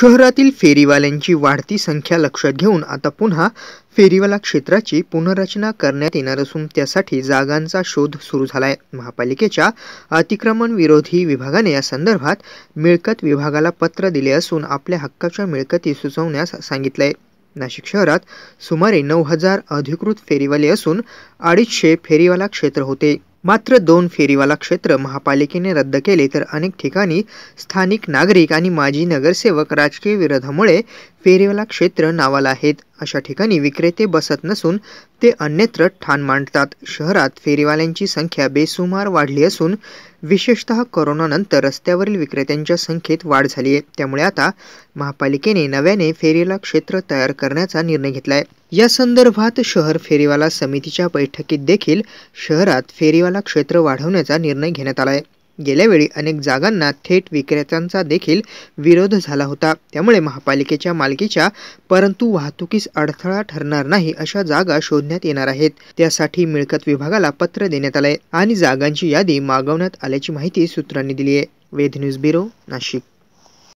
शहरातील फेरीवाल्यांची वाढती संख्या लक्षात घेऊन आता पुन्हा फेरीवाला क्षेत्राची पुनर्रचना करण्यात येणार असून त्यासाठी जागांचा शोध सुरू झाला आहे महापालिकेच्या अतिक्रमण विरोधी विभागाने या संदर्भात मिळकत विभागाला पत्र दिले असून आपल्या हक्काच्या मिळकती सुचवण्यास सांगितलंय आहे नाशिक शहरात सुमारे नऊ हजार अधिकृत फेरीवाले असून अडीचशे फेरीवाला क्षेत्र होते मात्र दोन फेरीवाला क्षेत्र महापालिकेने रद्द केले तर अनेक ठिकाणी स्थानिक नागरिक आणि माजी नगरसेवक राजकीय विरोधामुळे फेरीवाला क्षेत्र नावाला आहेत अशा ठिकाणी विक्रेते बसत नसून ते अन्यत्र ठाण मांडतात शहरात फेरीवाल्यांची संख्या बेसुमार वाढली असून विशेषत करोनानंतर रस्त्यावरील विक्रेत्यांच्या संख्येत वाढ झाली आहे त्यामुळे आता महापालिकेने नव्याने फेरीला क्षेत्र तयार करण्याचा निर्णय घेतला आहे या संदर्भात शहर फेरीवाला समितीच्या बैठकीत देखील शहरात फेरीवाला क्षेत्र वाढवण्याचा निर्णय घेण्यात आला आहे गेल्यावेळी अनेक जागांना थेट विक्रेत्यांचा देखील विरोध झाला होता त्यामुळे महापालिकेच्या मालकीच्या परंतु वाहतुकीस अडथळा ठरणार नाही अशा जागा शोधण्यात येणार आहेत त्यासाठी मिळकत विभागाला पत्र देण्यात आले आणि जागांची यादी मागवण्यात आल्याची माहिती सूत्रांनी दिली आहे वेद न्यूज ब्युरो नाशिक